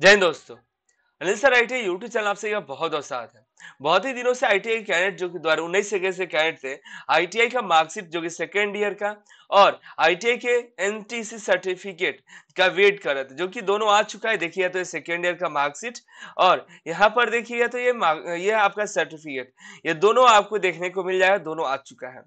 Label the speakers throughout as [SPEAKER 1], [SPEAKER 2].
[SPEAKER 1] जय दोस्तों Anil sir I T YouTube channel आपसे यह बहुत बहुत स्वागत है बहुत ही दिनों से आई टी आई कैडेट जो कि द्वारा उन्नीस से कैडेट थे आई टी आई का मार्कशीट जो कि सेकेंड ईयर का और आईटीआई के एनटीसी सर्टिफिकेट का वेट कर रहे थे जो कि दोनों आ चुका है देखिए तो ये सेकेंड ईयर का मार्कशीट और यहाँ पर देखिए तो ये ये आपका सर्टिफिकेट ये दोनों आपको देखने को मिल जाएगा दोनों आ चुका है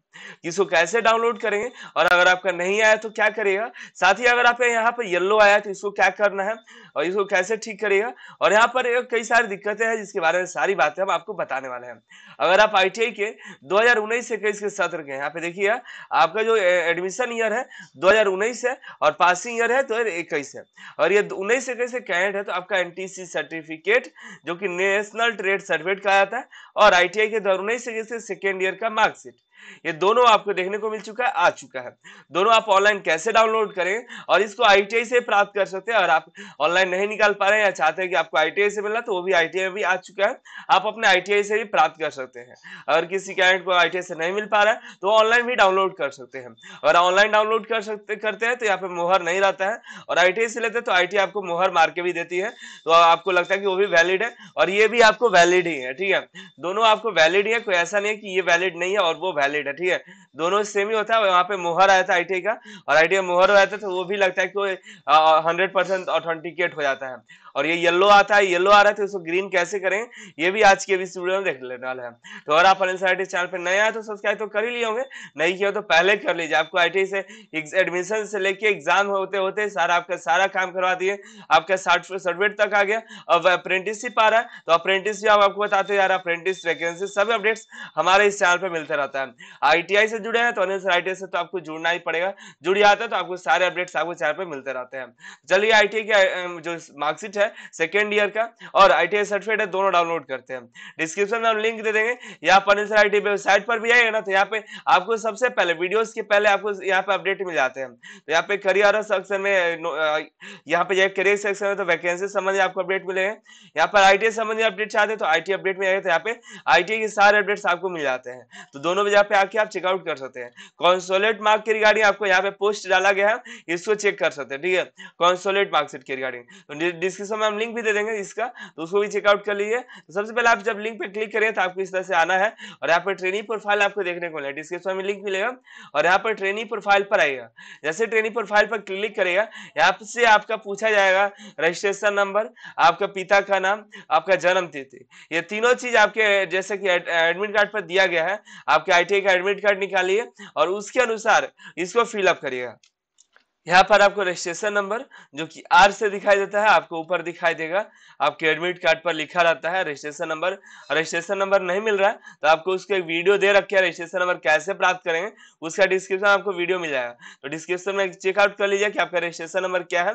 [SPEAKER 1] इसको कैसे डाउनलोड करेंगे और अगर आपका नहीं आया तो क्या करेगा साथ ही अगर आपका यहाँ पर येल्लो आया तो इसको क्या करना है और इसको कैसे ठीक करेगा और यहाँ पर कई सारी दिक्कतें हैं जिसके बारे में सारी बातें हम आपको बताने वाले हैं अगर आप आई के दो हजार उन्नीस इक्कीस के सत्र के यहाँ पे देखिए आपका जो एडमिशन एडमिशन ईयर है 2019 है और पासिंग ईयर है दो हजार इक्कीस है और ये उन्नीस इक्कीस से कैंडिडेट है तो आपका एनटीसी सर्टिफिकेट जो कि नेशनल ट्रेड सर्टिफिकेट का आया था और आईटीआई के दौरान उन्नीस इक्कीस से सेकेंड ईयर का मार्कशीट ये दोनों आपको देखने को मिल चुका है आ चुका है दोनों आप ऑनलाइन कैसे डाउनलोड करें और इसको आईटीआई से प्राप्त कर सकते हैं और आप ऑनलाइन नहीं निकाल पा रहे हैं या चाहते हैं कि आपको आईटीआई से मिलना तो वो भी आईटीआई में भी आ चुका है आप अपने आईटीआई से भी प्राप्त कर सकते हैं अगर किसी कैंडिडेट को आईटीआई से नहीं मिल पा रहा है तो ऑनलाइन भी डाउनलोड कर सकते हैं अगर ऑनलाइन डाउनलोड कर सकते करते हैं तो यहाँ पे मोहर नहीं रहता है और आई से लेते हैं तो आई आपको मोहर मार के भी देती है तो आपको लगता है कि वो भी वैलिड है और ये भी आपको वैलिड ही है ठीक है दोनों आपको वैलिड ही है कोई ऐसा नहीं है कि ये वैलिड नहीं है और वो वैलिड है ठीक है दोनों सेम ही होता है वहाँ पे मोहर आया था आई का और आई का मोहर आया था तो वो भी लगता है कि वो हंड्रेड परसेंट ऑथेंटिकेट हो जाता है और ये येलो आता है येलो आ रहा था उसको ग्रीन कैसे करें ये भी आज के वीडियो में देख लेने वाले हैं तो अगर आप अनसाइटिस चैनल पर नया है तो सब्सक्राइब तो कर ही लिए होंगे नहीं किया तो पहले कर लीजिए आपको आई से एडमिशन से लेके एग्जाम होते होते सारा आपका सारा काम करवा दिए आपका सर्टिफिकेट तक आ गया अब अप्रेंटिसशिप आ रहा है तो अप्रेंटिस भी आपको बताते जा रहा है अप्रेंटिस वैकेंसी सभी अपडेट्स हमारे इस चैनल पर मिलते रहता है आईटीआई से जुड़े हैं तो अनिल सर आईटीआई से तो आपको जुड़ना ही पड़ेगा जुड़ जाता है तो आपको सारे अपडेट्स आपको चैनल पर मिलते रहते हैं चलिए आई की जो मार्कशीट है सेकेंड ईयर का और आई सर्टिफिकेट है दोनों डाउनलोड करते हैं डिस्क्रिप्शन में हम लिंक दे देंगे यहाँ पर अनिल सर आई वेबसाइट पर भी आएगा ना तो यहाँ पे आपको सबसे पहले वीडियो के पहले आपको यहाँ पे अपडेट मिल जाते हैं तो यहाँ पे करियर सेक्शन में यहाँ पे करियर सेक्शन में तो वैकेंसी संबंधी आपको अपडेट मिलेंगे यहाँ पर आई संबंधी अपडेट चाहते हैं तो आई अपडेट में आएगा तो यहाँ पे आई के सारे अपडेट्स आपको मिल जाते हैं तो दोनों भी यहाँ पे आके आप चेकआउट कर सकते हैं कॉन्सोलेट मार्क के रिगार्डिंग आपको यहाँ पे पोस्ट डाला गया है इसको चेक कर सकते हैं ठीक है कॉन्सोलेट मार्कशीट के रिगार्डिंग डिस्क्रिप्शन में हम लिंक भी दे देंगे इसका तो उसको भी चेकआउट कर लीजिए तो सबसे पहले आप जब लिंक पे क्लिक करिए तो आपको इस तरह से आना है और यहाँ पर ट्रेनिंग प्रोफाइल आपको देखने को मिले डिस्क्रिप्शन में लिंक मिलेगा और यहाँ पर ट्रेनिंग प्रोफाइल पर आएगा जैसे ट्रेनिंग प्रोफाइल पर क्लिक करेगा यहाँ से आपका पूछा जाएगा रजिस्ट्रेशन नंबर आपका पिता का नाम आपका जन्म तिथि ये तीनों चीज आपके जैसे कि एडमिट कार्ड पर दिया गया है आपके आई एक एडमिट कार्ड निकालिए और उसके अनुसार इसको फिलअप करिएगा यहाँ पर आपको रजिस्ट्रेशन नंबर जो कि आर से दिखाई देता है आपको ऊपर दिखाई देगा आपके एडमिट कार्ड पर लिखा रहता है रजिस्ट्रेशन नंबर रजिस्ट्रेशन नंबर नहीं मिल रहा है तो आपको उसके वीडियो दे रखे रजिस्ट्रेशन नंबर कैसे प्राप्त करेंगे उसका डिस्क्रिप्शन आपको वीडियो मिल जाएगा तो डिस्क्रिप्शन में चेकआउट कर लीजिए कि आपका रजिस्ट्रेशन नंबर क्या है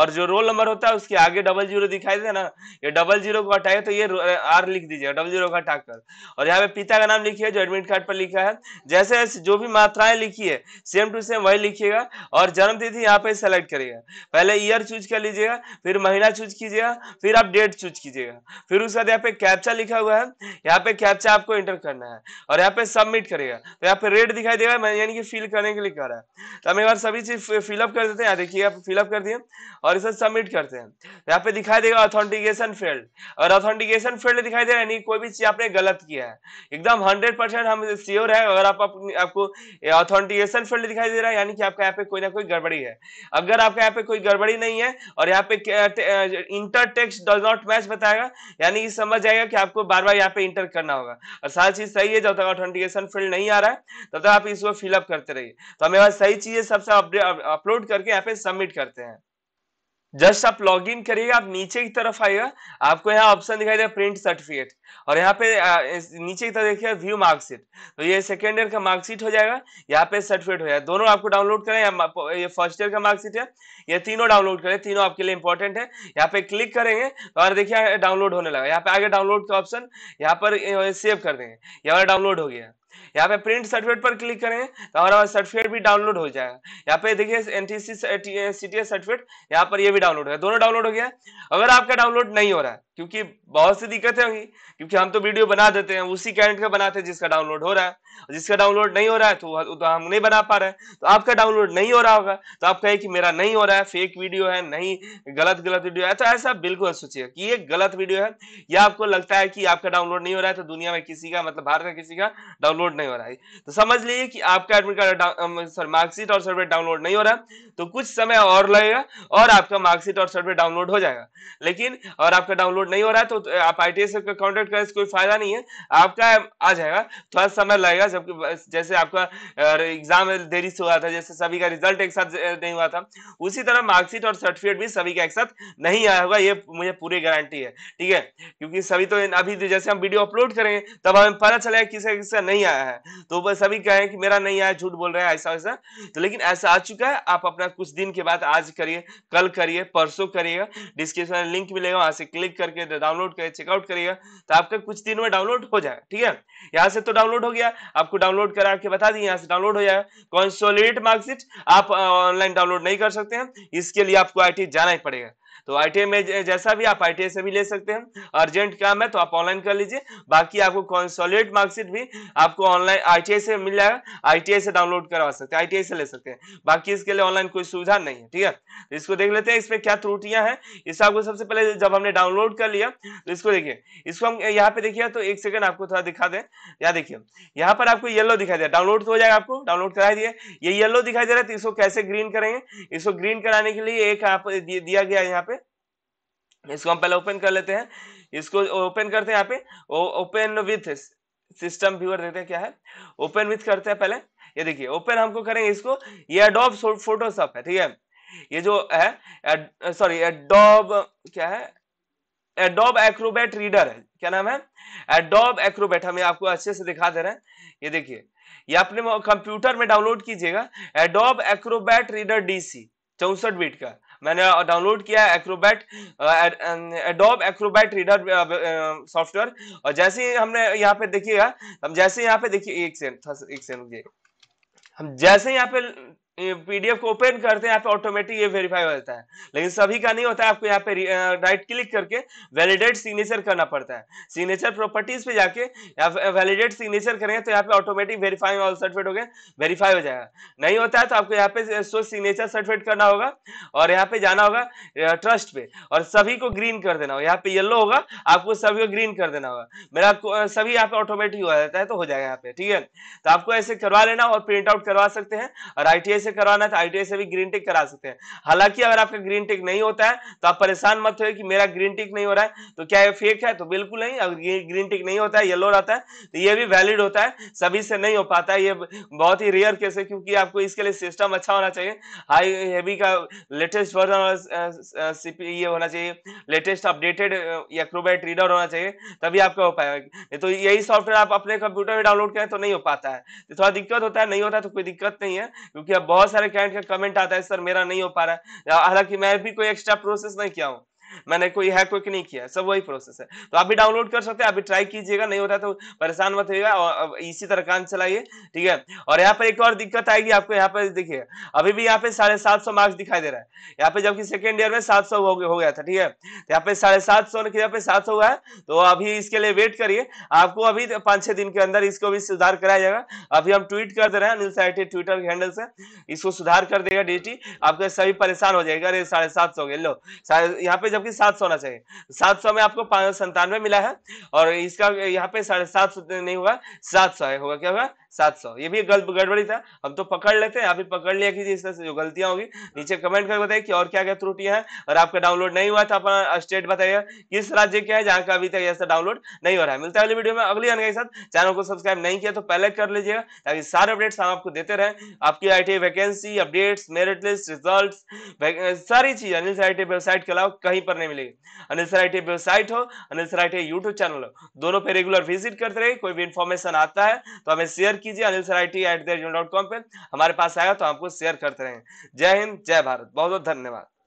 [SPEAKER 1] और जो रोल नंबर होता है उसके आगे डबल जीरो दिखाई देना ये डबल जीरो को हटाए तो ये आर लिख दीजिए डबल जीरो को हटाकर और यहाँ पे पिता का नाम लिखिए जो एडमिट कार्ड पर लिखा है जैसे जो भी मात्राएं लिखी है सेम टू सेम वही लिखिएगा और जन्म विधि यहाँ पे सेलेक्ट करिएगा पहले ईयर चूज कर लीजिएगा फिर महीना चूज कीजिएगा फिर आप डेट चूज कीजिएगा फिर उसके बाद यहाँ पे कैप्चा लिखा हुआ है यहाँ पे कैप्चा आपको इंटर करना है और यहाँ पे सबमिट करेगा तो यहाँ पे रेट दिखाई देगा मैं यानी कि फिल करने के लिए कर रहा है तो हम एक बार सभी चीज फिलअप कर देते हैं यहाँ देखिए आप फिलअप कर दिए और इसे सबमिट करते हैं तो यहाँ पे दिखाई देगा ऑथेंटिकेशन फील्ड और ऑथेंटिकेशन फील्ड दिखाई दे रहा है यानी कोई भी चीज आपने गलत किया है एकदम हंड्रेड परसेंट हम श्योर है अगर आप, आप आपको ऑथेंटिकेशन फील्ड दिखाई दे रहा है यानी कि आपका यहाँ पे कोई ना कोई गड़बड़ी गड़बड़ी है अगर आपका यहाँ पे कोई गड़बड़ी नहीं है और यहाँ पे enter text does not match बताएगा यानी ये समझ जाएगा कि आपको बार बार यहाँ पे इंटर करना होगा और सारी चीज सही है जब तक ऑथेंटिकेशन फील्ड नहीं आ रहा है तब तक आप इसको फिलअप करते रहिए तो हमें सही चीजें सबसे अपलोड करके यहाँ पे सबमिट करते हैं जस्ट आप लॉग इन करिएगा आप नीचे की तरफ आइएगा आपको यहाँ ऑप्शन दिखाई देगा प्रिंट सर्टिफिकेट और यहाँ पे नीचे की तरफ देखिएगा व्यू मार्कशीट तो ये सेकेंड ईयर का मार्कशीट हो जाएगा यहाँ पे सर्टिफिकेट हो जाएगा दोनों आपको डाउनलोड करें ये फर्स्ट ईयर का मार्कशीट है ये तीनों डाउनलोड करें तीनों आपके लिए इंपॉर्टेंट है यहाँ पे क्लिक करेंगे और तो देखिए डाउनलोड होने लगा यहाँ पे आगे डाउनलोड का ऑप्शन यहाँ पर सेव कर देंगे यहाँ डाउनलोड हो गया यहाँ पे प्रिंट सर्टिफिकेट पर क्लिक करें तो हमारा सर्टिफिकेट भी डाउनलोड हो जाएगा यहाँ पे देखिए एन टी सी सर्टिफिकेट यहाँ पर ये भी डाउनलोड हो गया दोनों डाउनलोड हो गया अगर आपका डाउनलोड नहीं हो रहा है क्योंकि बहुत सी दिक्कतें होंगी क्योंकि हम तो वीडियो बना देते हैं उसी कैंट का बनाते हैं जिसका डाउनलोड हो रहा है जिसका डाउनलोड नहीं हो रहा है तो, तो हम नहीं बना पा रहे तो आपका डाउनलोड नहीं हो रहा होगा तो आप कहे कि मेरा नहीं हो रहा है फेक वीडियो है नहीं गलत गलत वीडियो है तो ऐसा बिल्कुल सोचिए कि ये गलत वीडियो है या आपको लगता है कि आपका डाउनलोड नहीं हो रहा है तो दुनिया में किसी का मतलब भारत में किसी का डाउनलोड नहीं हो रहा है तो समझ लीजिए कि आपका एडमिट कार्ड सॉरी मार्कशीट और सर्वे डाउनलोड नहीं हो रहा है तो कुछ समय और लगेगा और आपका मार्कशीट और सर्वे डाउनलोड हो जाएगा लेकिन और आपका डाउनलोड सपोर्ट नहीं हो रहा है तो आप आई से कॉन्टेक्ट करें कोई फायदा नहीं है आपका आ जाएगा थोड़ा समय लगेगा जबकि जैसे आपका एग्जाम देरी से हुआ था जैसे सभी का रिजल्ट एक साथ नहीं हुआ था उसी तरह मार्कशीट और सर्टिफिकेट भी सभी का एक साथ नहीं आया होगा ये मुझे पूरी गारंटी है ठीक है क्योंकि सभी तो अभी तो जैसे हम वीडियो अपलोड करेंगे तब हमें पता चलेगा किसे किसका नहीं आया है तो सभी कहे कि मेरा नहीं आया झूठ बोल रहे हैं ऐसा वैसा तो लेकिन ऐसा आ चुका है आप अपना कुछ दिन के बाद आज करिए कल करिए परसों करिएगा डिस्क्रिप्शन लिंक मिलेगा वहां से क्लिक करके करके डाउनलोड करें चेकआउट करिएगा तो आपका कुछ दिन में डाउनलोड हो जाएगा ठीक है यहाँ से तो डाउनलोड हो गया आपको डाउनलोड करा के बता दिए यहाँ से डाउनलोड हो जाएगा कॉन्सोलेट मार्कशीट आप ऑनलाइन डाउनलोड नहीं कर सकते हैं इसके लिए आपको आई जाना ही पड़ेगा तो आई में जैसा भी आप आई से भी ले सकते हैं अर्जेंट काम है तो आप ऑनलाइन कर लीजिए बाकी आपको कॉन्सोलेट मार्कशीट भी आपको ऑनलाइन आई से मिल जाएगा आई से डाउनलोड करवा सकते हैं आई से ले सकते हैं बाकी इसके लिए ऑनलाइन कोई सुविधा नहीं है ठीक है तो इसको देख लेते हैं इसमें क्या त्रुटियां हैं इस आपको सबसे पहले जब हमने डाउनलोड कर लिया तो इसको देखिए इसको हम यहाँ पे देखिए तो एक सेकंड आपको थोड़ा दिखा दे या देखिए यहाँ पर आपको येलो दिखाई दे डाउनलोड तो हो जाएगा आपको डाउनलोड करा दिए ये येलो दिखाई दे रहा है तो इसको कैसे ग्रीन करेंगे इसको ग्रीन कराने के लिए एक आप दिया गया यहाँ इसको हम पहले ओपन कर लेते हैं इसको ओपन करते हैं यहाँ पे ओपन विथ सिस्टम व्यूअर देखते हैं क्या है ओपन विथ करते हैं पहले ये देखिए ओपन हमको करेंगे इसको ये एडोब फोटोशॉप है ठीक है ये जो है सॉरी एडोब क्या है एडोब एक्रोबेट रीडर है क्या नाम है एडोब एक्रोबेट हम आपको अच्छे से दिखा दे रहे हैं ये देखिए ये अपने कंप्यूटर में डाउनलोड कीजिएगा एडोब एक्रोबेट रीडर डीसी चौसठ बीट का मैंने डाउनलोड किया है Acrobat Adobe Acrobat Reader software और जैसे ही हमने यहाँ पे देखिएगा हम जैसे यहाँ पे देखिए एक सेकंड एक सेकंड हम जैसे यहाँ पे पीडीएफ को ओपन करते हैं यहाँ पे ऑटोमेटिक ये वेरीफाई हो जाता है लेकिन सभी का नहीं होता है आपको यहाँ पे राइट क्लिक करके वैलिडेट सिग्नेचर करना पड़ता है सिग्नेचर प्रॉपर्टीज पे जाके यहाँ वैलिडेट सिग्नेचर करेंगे तो यहाँ पे ऑटोमेटिक वेरीफाई ऑल सर्टिफिकेट हो गए वेरीफाई हो जाएगा नहीं होता है तो आपको यहाँ पे सो सिग्नेचर सर्टिफिकेट करना होगा और यहाँ पे जाना होगा ट्रस्ट पे और सभी को ग्रीन कर देना होगा यहाँ पे येलो होगा आपको सभी को ग्रीन कर देना होगा मेरा सभी यहाँ पे ऑटोमेटिक हो जाता है तो हो जाएगा यहाँ पे ठीक है तो आपको ऐसे करवा लेना और प्रिंट आउट करवा सकते हैं और आई से करवाना है तो आईटीआई से भी ग्रीन टिक करा सकते हैं हालांकि अगर आपका ग्रीन टिक नहीं होता है तो आप परेशान मत हो कि मेरा ग्रीन टिक नहीं हो रहा है तो क्या ये फेक है तो बिल्कुल नहीं अगर ग्रीन टिक नहीं होता है येलो रहता है तो ये भी वैलिड होता है सभी से नहीं हो पाता है ये बहुत ही रेयर केस है क्योंकि आपको इसके लिए सिस्टम अच्छा होना चाहिए हाई हेवी का लेटेस्ट वर्जन ये होना चाहिए लेटेस्ट अपडेटेड एक्रोबैट रीडर होना चाहिए तभी आपका हो पाएगा तो यही सॉफ्टवेयर आप अपने कंप्यूटर में डाउनलोड करें तो नहीं हो पाता है तो थोड़ा दिक्कत होता है नहीं होता तो कोई दिक्कत नहीं है क्योंकि अब बहुत सारे क्लाइंट का कमेंट आता है सर मेरा नहीं हो पा रहा है हालांकि मैं भी कोई एक्स्ट्रा प्रोसेस नहीं किया हूँ मैंने कोई हैक वैक नहीं किया सब वही प्रोसेस है तो आप भी डाउनलोड कर सकते हैं अभी ट्राई कीजिएगा नहीं होता तो परेशान मत होगा और इसी तरह काम चलाइए ठीक है और यहाँ पर एक और दिक्कत आएगी आपको यहाँ पर देखिए अभी भी यहाँ पे साढ़े सात सौ मार्क्स दिखाई दे रहा है यहाँ पे जबकि सेकेंड ईयर में सात सौ हो गया था ठीक है तो यहाँ पे साढ़े सात सौ यहाँ पे सात सौ हुआ है तो अभी इसके लिए वेट करिए आपको अभी पाँच छह दिन के अंदर इसको भी सुधार कराया जाएगा अभी हम ट्वीट कर दे रहे हैं अनिल ट्विटर के हैंडल से इसको सुधार कर देगा डी आपके सभी परेशान हो जाएगा अरे साढ़े सात सौ लो यहाँ पे जबकि सात सौ होना चाहिए सात सौ में आपको सौ संतानवे मिला है और इसका यहाँ पे साढ़े सात नहीं होगा सात सौ होगा क्या होगा सात सौ ये भी गड़बड़ी था हम तो पकड़ लेते हैं आप भी पकड़ लिया कीजिए इस तरह से जो गलतियां होगी नीचे कमेंट करके बताइए कि और क्या क्या त्रुटियां हैं और आपका डाउनलोड नहीं हुआ था अपना स्टेट बताइए किस राज्य क्या है जहाँ का अभी तक ऐसा डाउनलोड नहीं हो रहा है मिलता है अगली वीडियो में अगली आने के साथ चैनल को सब्सक्राइब नहीं किया तो पहले कर लीजिएगा ताकि सारे अपडेट्स हम आपको देते रहे आपकी I vacancy updates merit list result सारी चीज अनिल सर आई वेबसाइट के अलावा कहीं पर नहीं मिलेगी अनिल सर आई वेबसाइट हो Anil sir I YouTube channel हो दोनों पे रेगुलर विजिट करते रहे कोई भी इन्फॉर्मेशन आता है तो हमें शेयर कीजिए Anil at the rate dot com पर हमारे पास आएगा तो आपको शेयर करते रहेंगे जय हिंद जय भारत बहुत बहुत धन्यवाद